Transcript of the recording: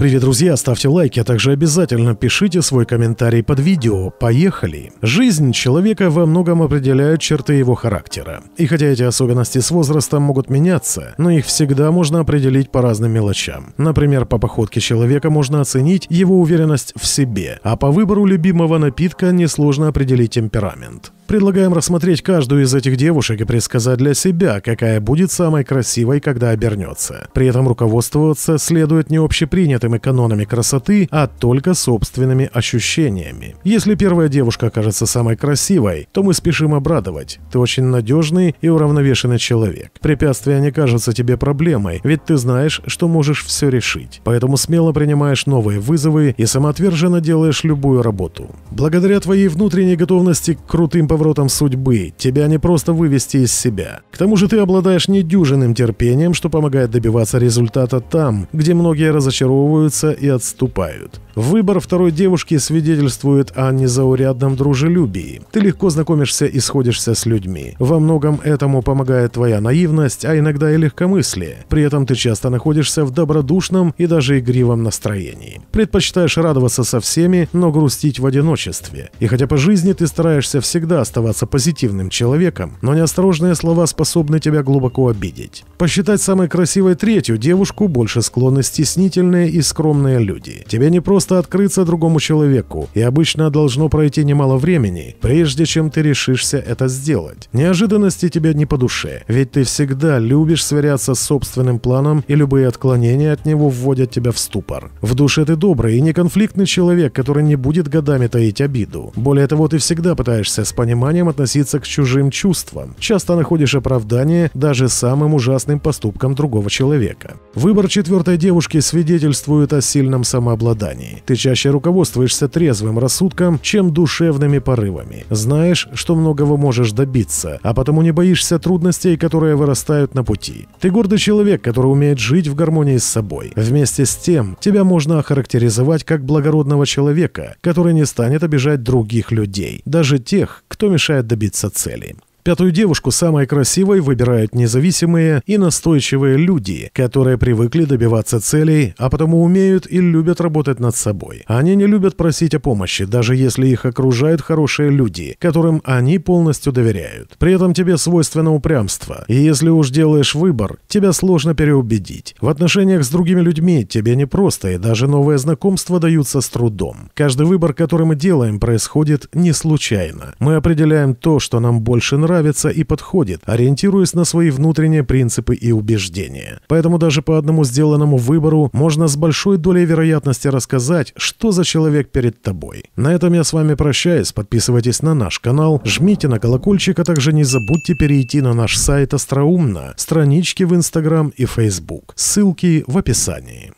Привет, друзья! Ставьте лайки, а также обязательно пишите свой комментарий под видео. Поехали! Жизнь человека во многом определяют черты его характера. И хотя эти особенности с возрастом могут меняться, но их всегда можно определить по разным мелочам. Например, по походке человека можно оценить его уверенность в себе, а по выбору любимого напитка несложно определить темперамент. Предлагаем рассмотреть каждую из этих девушек и предсказать для себя, какая будет самой красивой, когда обернется. При этом руководствоваться следует не общепринятым канонами красоты, а только собственными ощущениями. Если первая девушка окажется самой красивой, то мы спешим обрадовать. Ты очень надежный и уравновешенный человек. Препятствия не кажутся тебе проблемой, ведь ты знаешь, что можешь все решить. Поэтому смело принимаешь новые вызовы и самоотверженно делаешь любую работу. Благодаря твоей внутренней готовности к крутым повышениям, поворотом судьбы. Тебя не просто вывести из себя. К тому же ты обладаешь недюжинным терпением, что помогает добиваться результата там, где многие разочаровываются и отступают. Выбор второй девушки свидетельствует о незаурядном дружелюбии. Ты легко знакомишься и сходишься с людьми. Во многом этому помогает твоя наивность, а иногда и легкомыслие. При этом ты часто находишься в добродушном и даже игривом настроении. Предпочитаешь радоваться со всеми, но грустить в одиночестве. И хотя по жизни ты стараешься всегда оставаться позитивным человеком, но неосторожные слова способны тебя глубоко обидеть. Посчитать самой красивой третью девушку больше склонны стеснительные и скромные люди. Тебе не просто открыться другому человеку, и обычно должно пройти немало времени, прежде чем ты решишься это сделать. Неожиданности тебе не по душе, ведь ты всегда любишь сверяться с собственным планом, и любые отклонения от него вводят тебя в ступор. В душе ты добрый и неконфликтный человек, который не будет годами таить обиду. Более того, ты всегда пытаешься с пониманием вниманием относиться к чужим чувствам. Часто находишь оправдание даже самым ужасным поступкам другого человека. Выбор четвертой девушки свидетельствует о сильном самообладании. Ты чаще руководствуешься трезвым рассудком, чем душевными порывами. Знаешь, что многого можешь добиться, а потому не боишься трудностей, которые вырастают на пути. Ты гордый человек, который умеет жить в гармонии с собой. Вместе с тем, тебя можно охарактеризовать как благородного человека, который не станет обижать других людей, даже тех, кто что мешает добиться цели. Пятую девушку самой красивой выбирают независимые и настойчивые люди, которые привыкли добиваться целей, а потому умеют и любят работать над собой. Они не любят просить о помощи, даже если их окружают хорошие люди, которым они полностью доверяют. При этом тебе свойственно упрямство, и если уж делаешь выбор, тебя сложно переубедить. В отношениях с другими людьми тебе непросто, и даже новые знакомства даются с трудом. Каждый выбор, который мы делаем, происходит не случайно. Мы определяем то, что нам больше нравится, нравится и подходит, ориентируясь на свои внутренние принципы и убеждения. Поэтому даже по одному сделанному выбору можно с большой долей вероятности рассказать, что за человек перед тобой. На этом я с вами прощаюсь, подписывайтесь на наш канал, жмите на колокольчик, а также не забудьте перейти на наш сайт Остроумно, странички в Инстаграм и Фейсбук. Ссылки в описании.